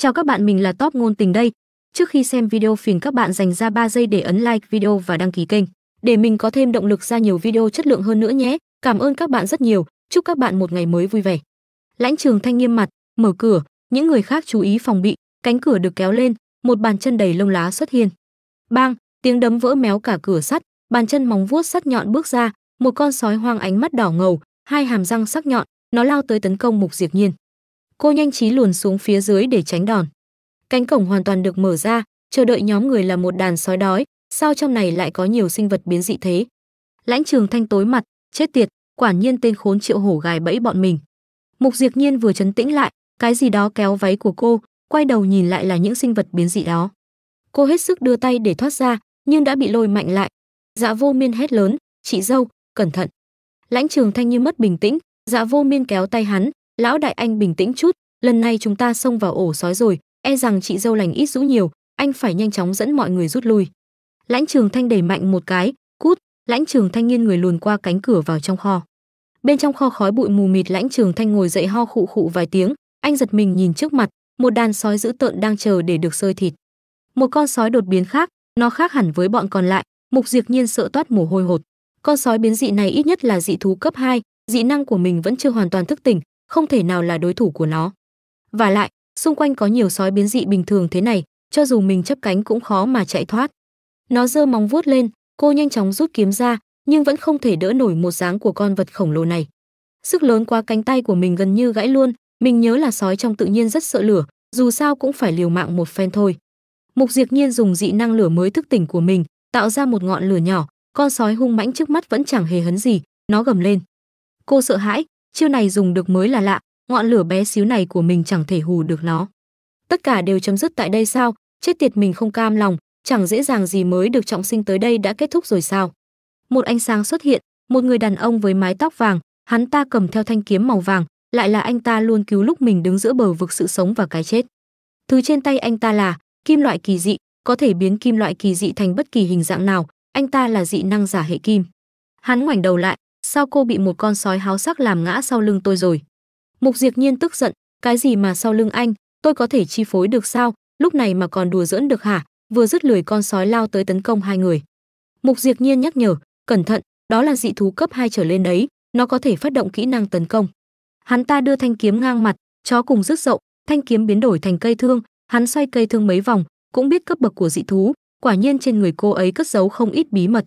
Chào các bạn, mình là Top ngôn tình đây. Trước khi xem video phiền các bạn dành ra 3 giây để ấn like video và đăng ký kênh để mình có thêm động lực ra nhiều video chất lượng hơn nữa nhé. Cảm ơn các bạn rất nhiều. Chúc các bạn một ngày mới vui vẻ. Lãnh Trường Thanh nghiêm mặt, mở cửa, những người khác chú ý phòng bị, cánh cửa được kéo lên, một bàn chân đầy lông lá xuất hiện. Bang, tiếng đấm vỡ méo cả cửa sắt, bàn chân móng vuốt sắt nhọn bước ra, một con sói hoang ánh mắt đỏ ngầu, hai hàm răng sắc nhọn, nó lao tới tấn công Mục diệt Nhiên cô nhanh trí luồn xuống phía dưới để tránh đòn. Cánh cổng hoàn toàn được mở ra, chờ đợi nhóm người là một đàn sói đói, sao trong này lại có nhiều sinh vật biến dị thế? Lãnh Trường Thanh tối mặt, chết tiệt, quả nhiên tên khốn Triệu Hổ gài bẫy bọn mình. Mục Diệp Nhiên vừa chấn tĩnh lại, cái gì đó kéo váy của cô, quay đầu nhìn lại là những sinh vật biến dị đó. Cô hết sức đưa tay để thoát ra, nhưng đã bị lôi mạnh lại. Dạ Vô Miên hét lớn, "Chị dâu, cẩn thận." Lãnh Trường Thanh như mất bình tĩnh, Dạ Vô Miên kéo tay hắn, lão đại anh bình tĩnh chút lần này chúng ta xông vào ổ sói rồi e rằng chị dâu lành ít rũ nhiều anh phải nhanh chóng dẫn mọi người rút lui lãnh trường thanh đẩy mạnh một cái cút lãnh trường thanh nghiêng người luồn qua cánh cửa vào trong kho bên trong kho khói bụi mù mịt lãnh trường thanh ngồi dậy ho khụ khụ vài tiếng anh giật mình nhìn trước mặt một đàn sói dữ tợn đang chờ để được sơi thịt một con sói đột biến khác nó khác hẳn với bọn còn lại mục diệt nhiên sợ toát mồ hôi hột con sói biến dị này ít nhất là dị thú cấp 2, dị năng của mình vẫn chưa hoàn toàn thức tỉnh không thể nào là đối thủ của nó. Và lại, xung quanh có nhiều sói biến dị bình thường thế này, cho dù mình chấp cánh cũng khó mà chạy thoát. Nó giơ móng vuốt lên, cô nhanh chóng rút kiếm ra, nhưng vẫn không thể đỡ nổi một dáng của con vật khổng lồ này. Sức lớn quá cánh tay của mình gần như gãy luôn, mình nhớ là sói trong tự nhiên rất sợ lửa, dù sao cũng phải liều mạng một phen thôi. Mục Diệt Nhiên dùng dị năng lửa mới thức tỉnh của mình, tạo ra một ngọn lửa nhỏ, con sói hung mãnh trước mắt vẫn chẳng hề hấn gì, nó gầm lên. Cô sợ hãi, chiêu này dùng được mới là lạ ngọn lửa bé xíu này của mình chẳng thể hù được nó tất cả đều chấm dứt tại đây sao chết tiệt mình không cam lòng chẳng dễ dàng gì mới được trọng sinh tới đây đã kết thúc rồi sao một ánh sáng xuất hiện một người đàn ông với mái tóc vàng hắn ta cầm theo thanh kiếm màu vàng lại là anh ta luôn cứu lúc mình đứng giữa bờ vực sự sống và cái chết thứ trên tay anh ta là kim loại kỳ dị có thể biến kim loại kỳ dị thành bất kỳ hình dạng nào anh ta là dị năng giả hệ kim hắn ngoảnh đầu lại sao cô bị một con sói háo sắc làm ngã sau lưng tôi rồi? Mục Diệp Nhiên tức giận, cái gì mà sau lưng anh, tôi có thể chi phối được sao, lúc này mà còn đùa giỡn được hả? Vừa dứt lời, con sói lao tới tấn công hai người. Mục Diệp Nhiên nhắc nhở, cẩn thận, đó là dị thú cấp 2 trở lên đấy, nó có thể phát động kỹ năng tấn công. Hắn ta đưa thanh kiếm ngang mặt, chó cùng rứt rộng, thanh kiếm biến đổi thành cây thương, hắn xoay cây thương mấy vòng, cũng biết cấp bậc của dị thú, quả nhiên trên người cô ấy cất giấu không ít bí mật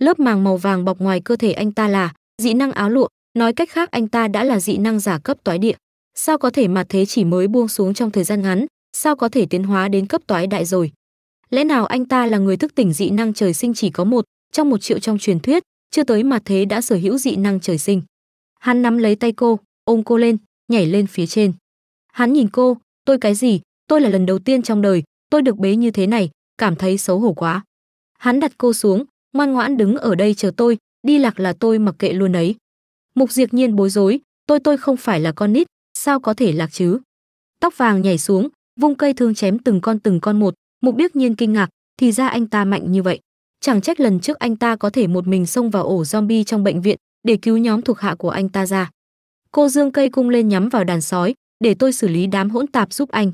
lớp màng màu vàng bọc ngoài cơ thể anh ta là dị năng áo lụa, nói cách khác anh ta đã là dị năng giả cấp toái địa. Sao có thể mà thế chỉ mới buông xuống trong thời gian ngắn, sao có thể tiến hóa đến cấp toái đại rồi? Lẽ nào anh ta là người thức tỉnh dị năng trời sinh chỉ có một, trong một triệu trong truyền thuyết, chưa tới mà thế đã sở hữu dị năng trời sinh. Hắn nắm lấy tay cô, ôm cô lên, nhảy lên phía trên. Hắn nhìn cô, tôi cái gì, tôi là lần đầu tiên trong đời, tôi được bế như thế này, cảm thấy xấu hổ quá. Hắn đặt cô xuống, ngoan ngoãn đứng ở đây chờ tôi, đi lạc là tôi mặc kệ luôn ấy. Mục diệt Nhiên bối rối, tôi tôi không phải là con nít, sao có thể lạc chứ? Tóc vàng nhảy xuống, vung cây thương chém từng con từng con một, Mục Biếc Nhiên kinh ngạc, thì ra anh ta mạnh như vậy. Chẳng trách lần trước anh ta có thể một mình xông vào ổ zombie trong bệnh viện để cứu nhóm thuộc hạ của anh ta ra. Cô dương cây cung lên nhắm vào đàn sói, để tôi xử lý đám hỗn tạp giúp anh.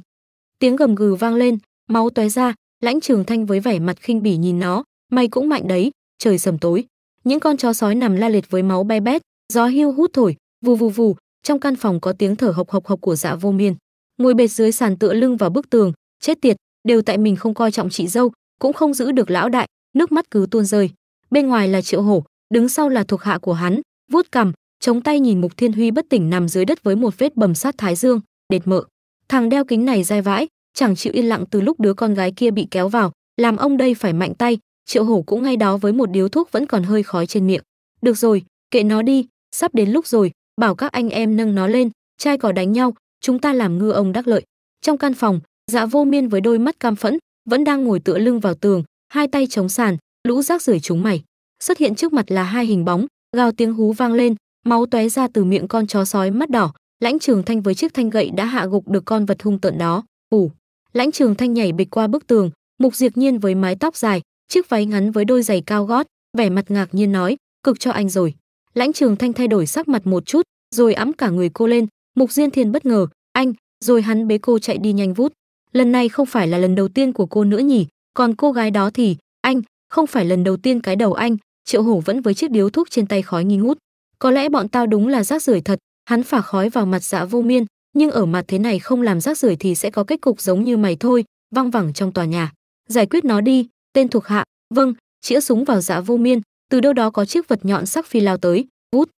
Tiếng gầm gừ vang lên, máu tóe ra, Lãnh Trường Thanh với vẻ mặt khinh bỉ nhìn nó, Mày cũng mạnh đấy, trời sầm tối. Những con chó sói nằm la liệt với máu be bét, gió hiu hút thổi, vù vù vù, trong căn phòng có tiếng thở hộc hộc hộc của dạ vô miên. Ngồi bệt dưới sàn tựa lưng vào bức tường, chết tiệt, đều tại mình không coi trọng chị dâu, cũng không giữ được lão đại, nước mắt cứ tuôn rơi. Bên ngoài là Triệu Hổ, đứng sau là thuộc hạ của hắn, vuốt cằm, chống tay nhìn Mục Thiên Huy bất tỉnh nằm dưới đất với một vết bầm sát thái dương, đệt mợ. Thằng đeo kính này dai vãi, chẳng chịu yên lặng từ lúc đứa con gái kia bị kéo vào, làm ông đây phải mạnh tay, triệu hổ cũng ngay đó với một điếu thuốc vẫn còn hơi khói trên miệng được rồi kệ nó đi sắp đến lúc rồi bảo các anh em nâng nó lên trai cỏ đánh nhau chúng ta làm ngư ông đắc lợi trong căn phòng dạ vô miên với đôi mắt cam phẫn vẫn đang ngồi tựa lưng vào tường hai tay chống sàn lũ rác rưởi chúng mày xuất hiện trước mặt là hai hình bóng gào tiếng hú vang lên máu tóe ra từ miệng con chó sói mắt đỏ lãnh trường thanh với chiếc thanh gậy đã hạ gục được con vật hung tợn đó ủ lãnh trường thanh nhảy bịch qua bức tường mục diệt nhiên với mái tóc dài chiếc váy ngắn với đôi giày cao gót vẻ mặt ngạc nhiên nói cực cho anh rồi lãnh trường thanh thay đổi sắc mặt một chút rồi ấm cả người cô lên mục diên thiên bất ngờ anh rồi hắn bế cô chạy đi nhanh vút lần này không phải là lần đầu tiên của cô nữa nhỉ còn cô gái đó thì anh không phải lần đầu tiên cái đầu anh triệu hổ vẫn với chiếc điếu thuốc trên tay khói nghi ngút có lẽ bọn tao đúng là rác rưởi thật hắn phả khói vào mặt dạ vô miên nhưng ở mặt thế này không làm rác rưởi thì sẽ có kết cục giống như mày thôi văng vẳng trong tòa nhà giải quyết nó đi tên thuộc hạ vâng chĩa súng vào dạ vô miên từ đâu đó có chiếc vật nhọn sắc phi lao tới vút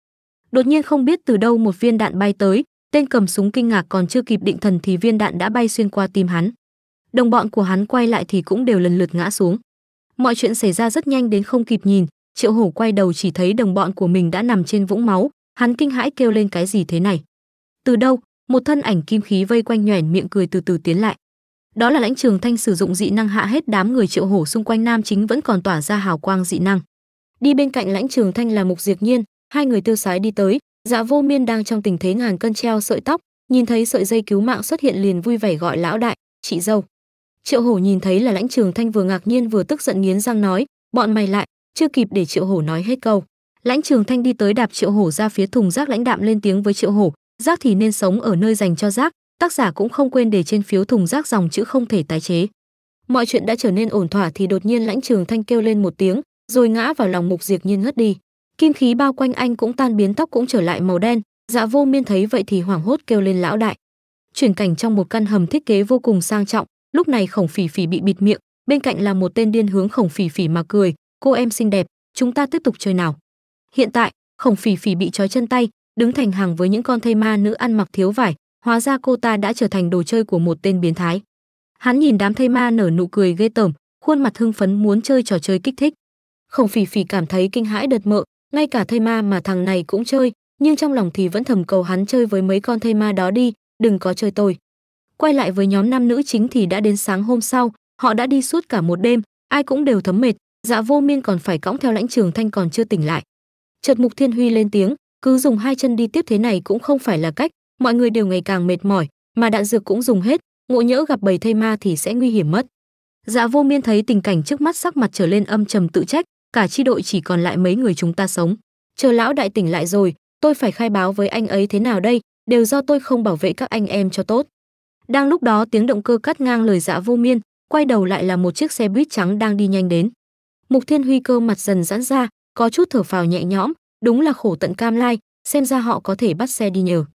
đột nhiên không biết từ đâu một viên đạn bay tới tên cầm súng kinh ngạc còn chưa kịp định thần thì viên đạn đã bay xuyên qua tim hắn đồng bọn của hắn quay lại thì cũng đều lần lượt ngã xuống mọi chuyện xảy ra rất nhanh đến không kịp nhìn triệu hổ quay đầu chỉ thấy đồng bọn của mình đã nằm trên vũng máu hắn kinh hãi kêu lên cái gì thế này từ đâu một thân ảnh kim khí vây quanh nhoẻn miệng cười từ từ tiến lại đó là lãnh trường thanh sử dụng dị năng hạ hết đám người triệu hổ xung quanh nam chính vẫn còn tỏa ra hào quang dị năng đi bên cạnh lãnh trường thanh là mục diệt nhiên hai người tiêu sái đi tới dạ vô miên đang trong tình thế ngàn cân treo sợi tóc nhìn thấy sợi dây cứu mạng xuất hiện liền vui vẻ gọi lão đại chị dâu triệu hổ nhìn thấy là lãnh trường thanh vừa ngạc nhiên vừa tức giận nghiến răng nói bọn mày lại chưa kịp để triệu hổ nói hết câu lãnh trường thanh đi tới đạp triệu hổ ra phía thùng rác lãnh đạm lên tiếng với triệu hổ rác thì nên sống ở nơi dành cho rác Tác giả cũng không quên để trên phiếu thùng rác dòng chữ không thể tái chế. Mọi chuyện đã trở nên ổn thỏa thì đột nhiên Lãnh Trường Thanh kêu lên một tiếng, rồi ngã vào lòng Mục diệt Nhiên ngất đi. Kim khí bao quanh anh cũng tan biến tóc cũng trở lại màu đen, Dạ Vô Miên thấy vậy thì hoảng hốt kêu lên lão đại. Chuyển cảnh trong một căn hầm thiết kế vô cùng sang trọng, lúc này Khổng Phỉ Phỉ bị bịt miệng, bên cạnh là một tên điên hướng Khổng Phỉ Phỉ mà cười, "Cô em xinh đẹp, chúng ta tiếp tục chơi nào." Hiện tại, Khổng Phỉ Phỉ bị trói chân tay, đứng thành hàng với những con thây ma nữ ăn mặc thiếu vải, hóa ra cô ta đã trở thành đồ chơi của một tên biến thái hắn nhìn đám thây ma nở nụ cười ghê tởm khuôn mặt hưng phấn muốn chơi trò chơi kích thích khổng phỉ phỉ cảm thấy kinh hãi đợt mợ ngay cả thây ma mà thằng này cũng chơi nhưng trong lòng thì vẫn thầm cầu hắn chơi với mấy con thây ma đó đi đừng có chơi tôi quay lại với nhóm nam nữ chính thì đã đến sáng hôm sau họ đã đi suốt cả một đêm ai cũng đều thấm mệt dạ vô miên còn phải cõng theo lãnh trường thanh còn chưa tỉnh lại chợt mục thiên huy lên tiếng cứ dùng hai chân đi tiếp thế này cũng không phải là cách mọi người đều ngày càng mệt mỏi mà đạn dược cũng dùng hết ngộ nhỡ gặp bầy thây ma thì sẽ nguy hiểm mất dạ vô miên thấy tình cảnh trước mắt sắc mặt trở lên âm trầm tự trách cả chi đội chỉ còn lại mấy người chúng ta sống chờ lão đại tỉnh lại rồi tôi phải khai báo với anh ấy thế nào đây đều do tôi không bảo vệ các anh em cho tốt đang lúc đó tiếng động cơ cắt ngang lời dạ vô miên quay đầu lại là một chiếc xe buýt trắng đang đi nhanh đến mục thiên huy cơ mặt dần giãn ra có chút thở phào nhẹ nhõm đúng là khổ tận cam lai xem ra họ có thể bắt xe đi nhờ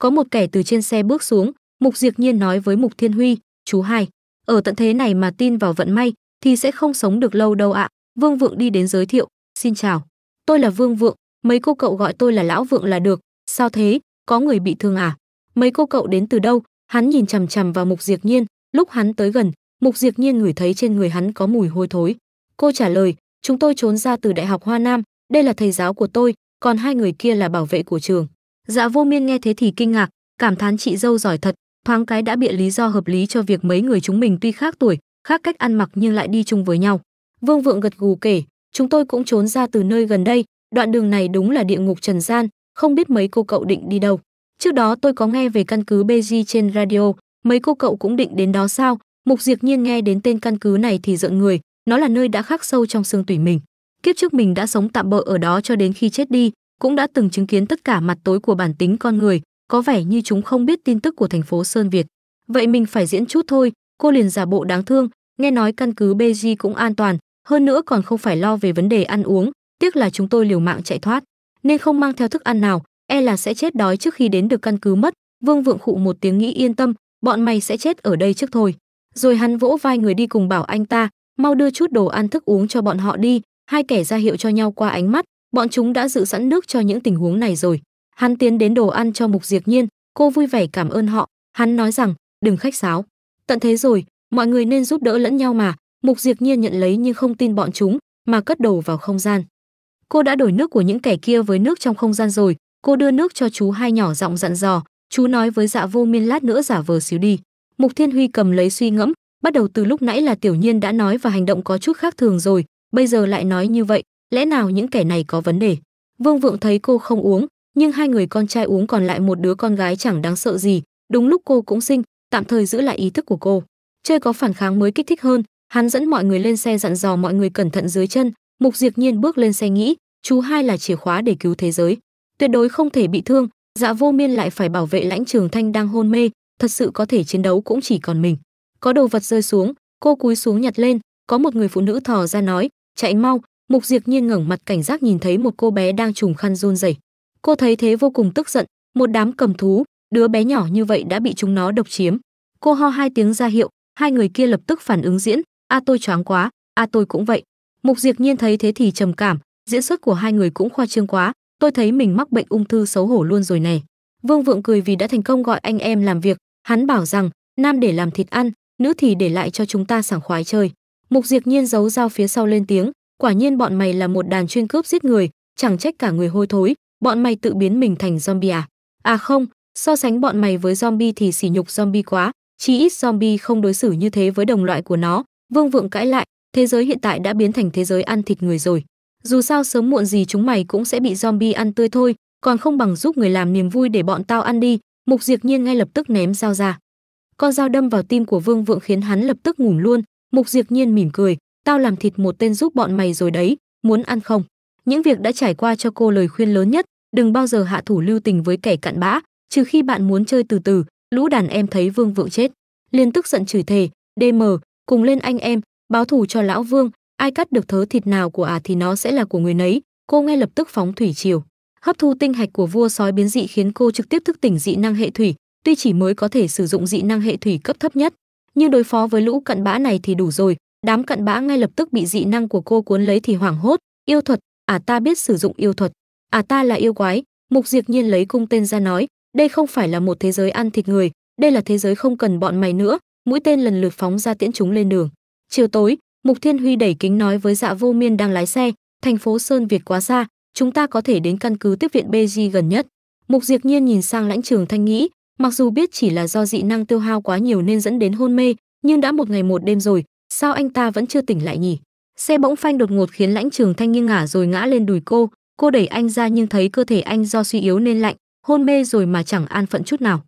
có một kẻ từ trên xe bước xuống mục diệt nhiên nói với mục thiên huy chú hai ở tận thế này mà tin vào vận may thì sẽ không sống được lâu đâu ạ vương vượng đi đến giới thiệu xin chào tôi là vương vượng mấy cô cậu gọi tôi là lão vượng là được sao thế có người bị thương à mấy cô cậu đến từ đâu hắn nhìn chằm chằm vào mục diệt nhiên lúc hắn tới gần mục diệt nhiên ngửi thấy trên người hắn có mùi hôi thối cô trả lời chúng tôi trốn ra từ đại học hoa nam đây là thầy giáo của tôi còn hai người kia là bảo vệ của trường Dạ vô miên nghe thế thì kinh ngạc, cảm thán chị dâu giỏi thật, thoáng cái đã bịa lý do hợp lý cho việc mấy người chúng mình tuy khác tuổi, khác cách ăn mặc nhưng lại đi chung với nhau. Vương Vượng gật gù kể, chúng tôi cũng trốn ra từ nơi gần đây, đoạn đường này đúng là địa ngục trần gian, không biết mấy cô cậu định đi đâu. Trước đó tôi có nghe về căn cứ BG trên radio, mấy cô cậu cũng định đến đó sao? Mục diệt Nhiên nghe đến tên căn cứ này thì giận người, nó là nơi đã khắc sâu trong xương tủy mình. Kiếp trước mình đã sống tạm bợ ở đó cho đến khi chết đi, cũng đã từng chứng kiến tất cả mặt tối của bản tính con người, có vẻ như chúng không biết tin tức của thành phố Sơn Việt. Vậy mình phải diễn chút thôi, cô liền giả bộ đáng thương, nghe nói căn cứ BG cũng an toàn, hơn nữa còn không phải lo về vấn đề ăn uống, tiếc là chúng tôi liều mạng chạy thoát, nên không mang theo thức ăn nào, e là sẽ chết đói trước khi đến được căn cứ mất. Vương Vượng khụ một tiếng nghĩ yên tâm, bọn mày sẽ chết ở đây trước thôi. Rồi hắn vỗ vai người đi cùng bảo anh ta, mau đưa chút đồ ăn thức uống cho bọn họ đi, hai kẻ ra hiệu cho nhau qua ánh mắt, bọn chúng đã dự sẵn nước cho những tình huống này rồi hắn tiến đến đồ ăn cho mục diệt nhiên cô vui vẻ cảm ơn họ hắn nói rằng đừng khách sáo tận thế rồi mọi người nên giúp đỡ lẫn nhau mà mục diệt nhiên nhận lấy nhưng không tin bọn chúng mà cất đồ vào không gian cô đã đổi nước của những kẻ kia với nước trong không gian rồi cô đưa nước cho chú hai nhỏ giọng dặn dò chú nói với dạ vô miên lát nữa giả vờ xíu đi mục thiên huy cầm lấy suy ngẫm bắt đầu từ lúc nãy là tiểu nhiên đã nói và hành động có chút khác thường rồi bây giờ lại nói như vậy lẽ nào những kẻ này có vấn đề vương vượng thấy cô không uống nhưng hai người con trai uống còn lại một đứa con gái chẳng đáng sợ gì đúng lúc cô cũng sinh tạm thời giữ lại ý thức của cô chơi có phản kháng mới kích thích hơn hắn dẫn mọi người lên xe dặn dò mọi người cẩn thận dưới chân mục diệt nhiên bước lên xe nghĩ chú hai là chìa khóa để cứu thế giới tuyệt đối không thể bị thương dạ vô miên lại phải bảo vệ lãnh trường thanh đang hôn mê thật sự có thể chiến đấu cũng chỉ còn mình có đồ vật rơi xuống cô cúi xuống nhặt lên có một người phụ nữ thò ra nói chạy mau Mục Diệc Nhiên ngẩng mặt cảnh giác nhìn thấy một cô bé đang trùng khăn run rẩy. Cô thấy thế vô cùng tức giận, một đám cầm thú, đứa bé nhỏ như vậy đã bị chúng nó độc chiếm. Cô ho hai tiếng ra hiệu, hai người kia lập tức phản ứng diễn, a tôi choáng quá, a tôi cũng vậy. Mục Diệc Nhiên thấy thế thì trầm cảm, diễn xuất của hai người cũng khoa trương quá, tôi thấy mình mắc bệnh ung thư xấu hổ luôn rồi này. Vương Vượng cười vì đã thành công gọi anh em làm việc, hắn bảo rằng, nam để làm thịt ăn, nữ thì để lại cho chúng ta sảng khoái chơi. Mục Diệc Nhiên giấu dao phía sau lên tiếng, quả nhiên bọn mày là một đàn chuyên cướp giết người, chẳng trách cả người hôi thối, bọn mày tự biến mình thành zombie à? À không, so sánh bọn mày với zombie thì sỉ nhục zombie quá, chí ít zombie không đối xử như thế với đồng loại của nó. Vương Vượng cãi lại, thế giới hiện tại đã biến thành thế giới ăn thịt người rồi. Dù sao sớm muộn gì chúng mày cũng sẽ bị zombie ăn tươi thôi, còn không bằng giúp người làm niềm vui để bọn tao ăn đi. Mục Diệt Nhiên ngay lập tức ném dao ra. Con dao đâm vào tim của Vương Vượng khiến hắn lập tức ngủm luôn, Mục Diệt Nhiên mỉm cười, tao làm thịt một tên giúp bọn mày rồi đấy, muốn ăn không? Những việc đã trải qua cho cô lời khuyên lớn nhất, đừng bao giờ hạ thủ lưu tình với kẻ cặn bã, trừ khi bạn muốn chơi từ từ, lũ đàn em thấy Vương vượng chết. liền tức giận chửi thề, DM, cùng lên anh em, báo thù cho lão Vương, ai cắt được thớ thịt nào của ả à thì nó sẽ là của người nấy, cô ngay lập tức phóng thủy chiều, Hấp thu tinh hạch của vua sói biến dị khiến cô trực tiếp thức tỉnh dị năng hệ thủy, tuy chỉ mới có thể sử dụng dị năng hệ thủy cấp thấp nhất, nhưng đối phó với lũ cận bã này thì đủ rồi, Đám cận bã ngay lập tức bị dị năng của cô cuốn lấy thì hoảng hốt, yêu thuật, à ta biết sử dụng yêu thuật, à ta là yêu quái, Mục Diệp Nhiên lấy cung tên ra nói, đây không phải là một thế giới ăn thịt người, đây là thế giới không cần bọn mày nữa, mũi tên lần lượt phóng ra tiễn chúng lên đường. Chiều tối, Mục Thiên Huy đẩy kính nói với Dạ Vô Miên đang lái xe, thành phố Sơn Việt quá xa, chúng ta có thể đến căn cứ tiếp viện BG gần nhất. Mục Diệp Nhiên nhìn sang lãnh trường thanh nghĩ, mặc dù biết chỉ là do dị năng tiêu hao quá nhiều nên dẫn đến hôn mê, nhưng đã một ngày một đêm rồi, sao anh ta vẫn chưa tỉnh lại nhỉ xe bỗng phanh đột ngột khiến lãnh trường thanh nghiêng ngả rồi ngã lên đùi cô cô đẩy anh ra nhưng thấy cơ thể anh do suy yếu nên lạnh hôn mê rồi mà chẳng an phận chút nào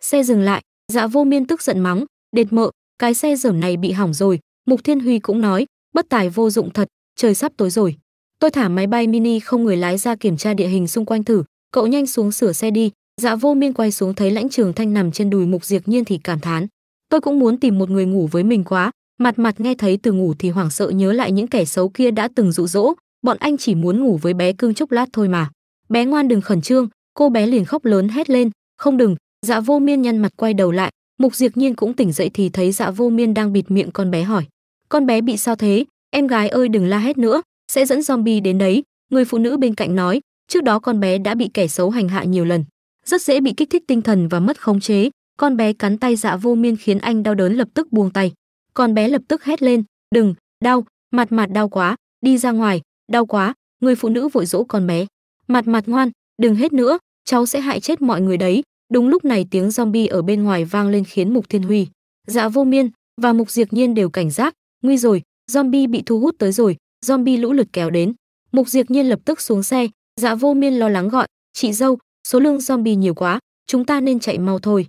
xe dừng lại dạ vô miên tức giận mắng đệt mợ cái xe dởm này bị hỏng rồi mục thiên huy cũng nói bất tài vô dụng thật trời sắp tối rồi tôi thả máy bay mini không người lái ra kiểm tra địa hình xung quanh thử cậu nhanh xuống sửa xe đi dạ vô miên quay xuống thấy lãnh trường thanh nằm trên đùi mục diệt nhiên thì cảm thán tôi cũng muốn tìm một người ngủ với mình quá Mặt mặt nghe thấy từ ngủ thì hoảng sợ nhớ lại những kẻ xấu kia đã từng dụ dỗ, bọn anh chỉ muốn ngủ với bé cưng chốc lát thôi mà. Bé ngoan đừng khẩn trương, cô bé liền khóc lớn hét lên, không đừng, dạ vô miên nhăn mặt quay đầu lại, mục diệt nhiên cũng tỉnh dậy thì thấy dạ vô miên đang bịt miệng con bé hỏi. Con bé bị sao thế, em gái ơi đừng la hét nữa, sẽ dẫn zombie đến đấy, người phụ nữ bên cạnh nói, trước đó con bé đã bị kẻ xấu hành hạ nhiều lần, rất dễ bị kích thích tinh thần và mất khống chế, con bé cắn tay dạ vô miên khiến anh đau đớn lập tức buông tay con bé lập tức hét lên đừng đau mặt mặt đau quá đi ra ngoài đau quá người phụ nữ vội dỗ con bé mặt mặt ngoan đừng hết nữa cháu sẽ hại chết mọi người đấy đúng lúc này tiếng zombie ở bên ngoài vang lên khiến mục thiên huy dạ vô miên và mục diệt nhiên đều cảnh giác nguy rồi zombie bị thu hút tới rồi zombie lũ lượt kéo đến mục diệt nhiên lập tức xuống xe dạ vô miên lo lắng gọi chị dâu số lượng zombie nhiều quá chúng ta nên chạy mau thôi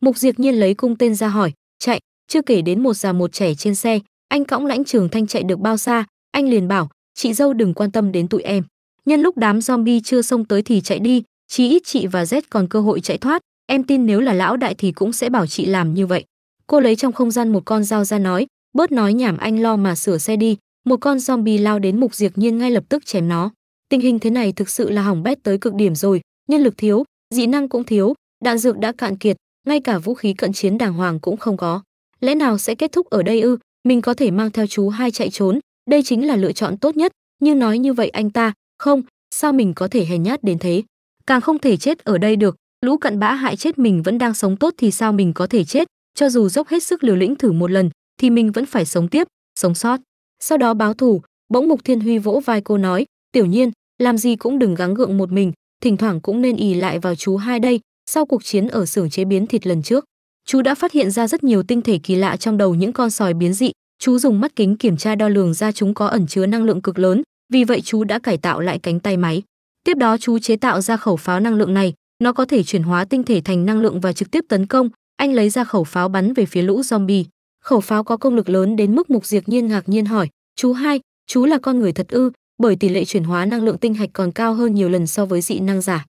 mục diệt nhiên lấy cung tên ra hỏi chạy chưa kể đến một già một trẻ trên xe, anh cõng lãnh trường thanh chạy được bao xa, anh liền bảo, chị dâu đừng quan tâm đến tụi em. Nhân lúc đám zombie chưa xông tới thì chạy đi, chí ít chị và Z còn cơ hội chạy thoát, em tin nếu là lão đại thì cũng sẽ bảo chị làm như vậy. Cô lấy trong không gian một con dao ra nói, bớt nói nhảm anh lo mà sửa xe đi, một con zombie lao đến mục diệt nhiên ngay lập tức chém nó. Tình hình thế này thực sự là hỏng bét tới cực điểm rồi, nhân lực thiếu, dị năng cũng thiếu, đạn dược đã cạn kiệt, ngay cả vũ khí cận chiến đàng hoàng cũng không có lẽ nào sẽ kết thúc ở đây ư mình có thể mang theo chú hai chạy trốn đây chính là lựa chọn tốt nhất nhưng nói như vậy anh ta không sao mình có thể hèn nhát đến thế càng không thể chết ở đây được lũ cặn bã hại chết mình vẫn đang sống tốt thì sao mình có thể chết cho dù dốc hết sức liều lĩnh thử một lần thì mình vẫn phải sống tiếp sống sót sau đó báo thù bỗng mục thiên huy vỗ vai cô nói tiểu nhiên làm gì cũng đừng gắng gượng một mình thỉnh thoảng cũng nên ì lại vào chú hai đây sau cuộc chiến ở xưởng chế biến thịt lần trước chú đã phát hiện ra rất nhiều tinh thể kỳ lạ trong đầu những con sòi biến dị chú dùng mắt kính kiểm tra đo lường ra chúng có ẩn chứa năng lượng cực lớn vì vậy chú đã cải tạo lại cánh tay máy tiếp đó chú chế tạo ra khẩu pháo năng lượng này nó có thể chuyển hóa tinh thể thành năng lượng và trực tiếp tấn công anh lấy ra khẩu pháo bắn về phía lũ zombie khẩu pháo có công lực lớn đến mức mục diệt nhiên ngạc nhiên hỏi chú hai chú là con người thật ư bởi tỷ lệ chuyển hóa năng lượng tinh hạch còn cao hơn nhiều lần so với dị năng giả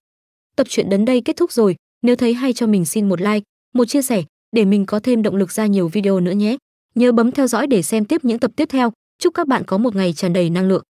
tập truyện đến đây kết thúc rồi nếu thấy hay cho mình xin một like một chia sẻ để mình có thêm động lực ra nhiều video nữa nhé. Nhớ bấm theo dõi để xem tiếp những tập tiếp theo. Chúc các bạn có một ngày tràn đầy năng lượng.